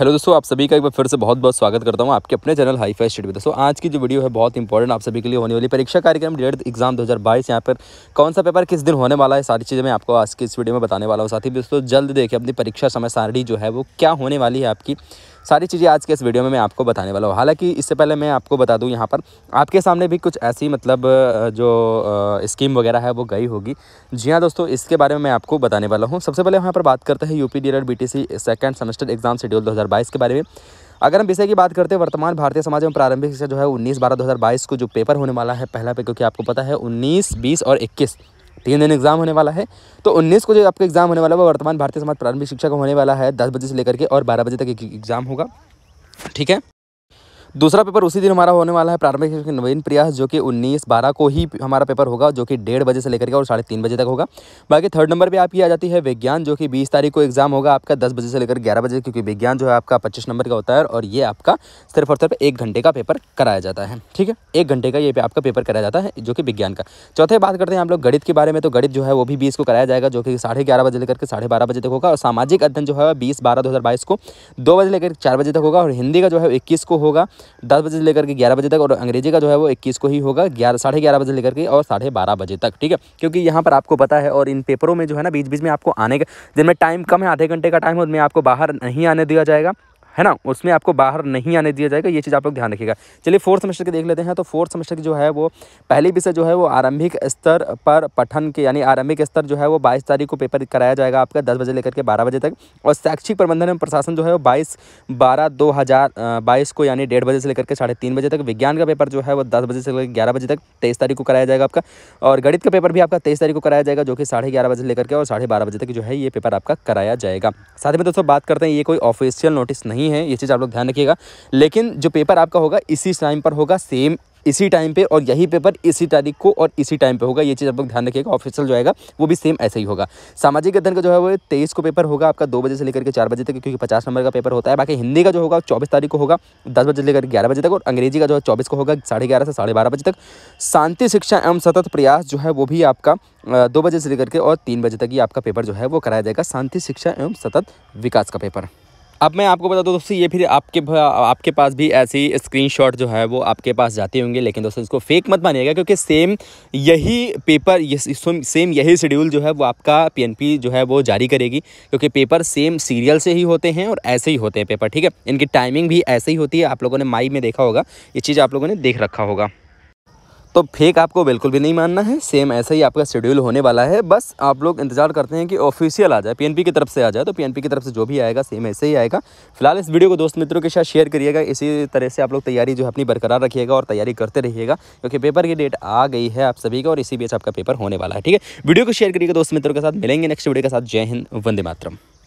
hello दोस्तों आप सभी का एक बार फिर से बहुत बहुत स्वागत करता हूँ आपके अपने चैनल हाई फाई स्टडी में दोस्तों आज की जो वीडियो है बहुत इंपॉर्टेंट आप सभी के लिए होने वाली परीक्षा कार्यक्रम डेट एग्जाम 2022 यहाँ पर कौन सा पेपर किस दिन होने वाला है सारी चीज़ें मैं आपको आज की इस वीडियो में बताने वाला हूँ साथ ही दोस्तों जल्द देखिए अपनी परीक्षा समय सारणी जो है वो क्या होने वाली है आपकी सारी चीज़ें आज के इस वीडियो में मैं आपको बताने वाला हूँ हालाँकि इससे पहले मैं आपको बता दूँ यहाँ पर आपके सामने भी कुछ ऐसी मतलब जो स्कीम वगैरह है वो गई होगी जी हाँ दोस्तों इसके बारे में मैं आपको बताने वाला हूँ सबसे पहले यहाँ पर बात करते हैं यूपी डीलर BTC second semester exam schedule दो के बारे में अगर हम विषय की बात करते हैं वर्तमान भारतीय समाज में प्रारंभिक शिक्षा जो है उन्नीस बारह दो को जो पेपर होने वाला है पहला पेपर क्योंकि आपको पता है उन्नीस बीस और इक्कीस तीन दिन एग्जाम होने वाला है तो 19 को जो आपका एग्जाम होने वाला है वो वर्तमान भारतीय समाज प्रारंभिक शिक्षा का होने वाला है दस बजे से लेकर के और बारह बजे तक एग्जाम होगा ठीक है दूसरा पेपर उसी दिन हमारा होने वाला है प्रारंभिक शिक्षक नवीन प्रिया जो कि उन्नीस बारह को ही हमारा पेपर होगा जो कि डेढ़ बजे से लेकर के और साढ़े तीन बजे तक होगा बाकी थर्ड नंबर पर आपकी आ जाती है विज्ञान जो कि बीस तारीख को एग्जाम होगा आपका दस बजे से लेकर ग्यारह बजे क्योंकि विज्ञान जो है आपका पच्चीस नंबर का होता है और ये आपका सिर्फ और सिर्फ एक घंटे का पेपर कराया जाता है ठीक है एक घंटे का ये आपका पेपर कराया जाता है जो कि विज्ञान का चौथे बात करते हैं आप लोग गणित के बारे में तो गणित जो है वो भी बीस को कराया जाएगा जो कि साढ़े ग्यारह बजे लेकर के साढ़े बारह बजे तक होगा और सामाजिक अध्ययन जो है बीस बारह दो को दो बजे लेकर चार बजे तक होगा और हिंदी का जो है इक्कीस को होगा दस बजे से लेकर के ग्यारह बजे तक और अंग्रेजी का जो है वो इक्कीस को ही होगा ग्यारह साढ़े ग्यारह बजे लेकर के और साढ़े बारह बजे तक ठीक है क्योंकि यहाँ पर आपको पता है और इन पेपरों में जो है ना बीच बीच में आपको आने का जिनमें टाइम कम है आधे घंटे का टाइम है उनमें आपको बाहर नहीं आने दिया जाएगा है ना उसमें आपको बाहर नहीं आने दिया जाएगा ये चीज़ आप लोग ध्यान रखिएगा चलिए फोर्थ सेमेस्टर के देख लेते हैं तो फोर्थ सेमेस्टर की जो है वो पहली विषय जो है वो आरंभिक स्तर पर पठन के यानी आरंभिक स्तर जो है वो बाईस तारीख को पेपर कराया जाएगा आपका दस बजे लेकर के बारह बजे तक और शैक्षिक प्रबंधन एवं प्रशासन जो है वो बाईस बारह दो हज़ार बाईस को यानी डेढ़ बजे से लेकर के साढ़े तीन बजे तक विज्ञान का पेपर जो है वो दस बजे से लेकर ग्यारह बजे तक तेईस तारीख को कराया जाएगा आपका और गणित का पेपर भी आपका तेईस तारीख को कराया जाएगा जो कि साढ़े ग्यारह बजे लेकर के और साढ़े बारह बजे तक जो है ये पेपर आपका कराया जाएगा साथ में दोस्तों बात करते हैं ये कोई ऑफिशियल नोटिस नहीं नहीं है ये चीज़ आप लोग ध्यान रखिएगा लेकिन जो पेपर आपका होगा इसी टाइम पर होगा सेम इसी टाइम पे और यही पेपर इसी तारीख को और इसी टाइम पे होगा ये चीज़ आप लोग ध्यान रखिएगा ऑफिशियल जो आएगा वो भी सेम ऐसे ही होगा सामाजिक अध्ययन का जो है वो तेईस को पेपर होगा आपका दो बजे से लेकर के चार बजे तक क्योंकि पचास नंबर का पेपर होता है बाकी हिंदी का जो होगा चौबीस तारीख को होगा दस बजे लेकर ग्यारह बजे तक और अंग्रेजी का जो है चौबीस को होगा साढ़े ग्यारह से साढ़े बजे तक शांति शिक्षा एवं सतत प्रयास जो है वो भी आपका दो बजे से लेकर के और तीन बजे तक ही आपका पेपर जो है वो कराया जाएगा शांति शिक्षा एवं सतत विकास का पेपर अब मैं आपको बता दूँ दोस्तों ये फिर आपके आपके पास भी ऐसी स्क्रीनशॉट जो है वो आपके पास जाते होंगे लेकिन दोस्तों इसको फेक मत मानिएगा क्योंकि सेम यही पेपर सेम यही शेड्यूल जो है वो आपका पीएनपी जो है वो जारी करेगी क्योंकि पेपर सेम सीरियल से ही होते हैं और ऐसे ही होते हैं पेपर ठीक है इनकी टाइमिंग भी ऐसे ही होती है आप लोगों ने माई में देखा होगा ये चीज़ आप लोगों ने देख रखा होगा तो फेक आपको बिल्कुल भी नहीं मानना है सेम ऐसा ही आपका शेड्यूल होने वाला है बस आप लोग इंतजार करते हैं कि ऑफिशियल आ जाए पीएनपी की तरफ से आ जाए तो पीएनपी की तरफ से जो भी आएगा सेम ऐसे ही आएगा फिलहाल इस वीडियो को दोस्त मित्रों के साथ शेयर करिएगा इसी तरह से आप लोग तैयारी जो है अपनी बरकरार रखिएगा और तैयारी करते रहिएगा क्योंकि पेपर की डेट आ गई है आप सभी का और इसी बीच आपका पेपर होने वाला है ठीक है वीडियो को शेयर करिएगा दोस्त मित्रों के साथ मिलेंगे नेक्स्ट वीडियो के साथ जय हिंद वंदे मातरम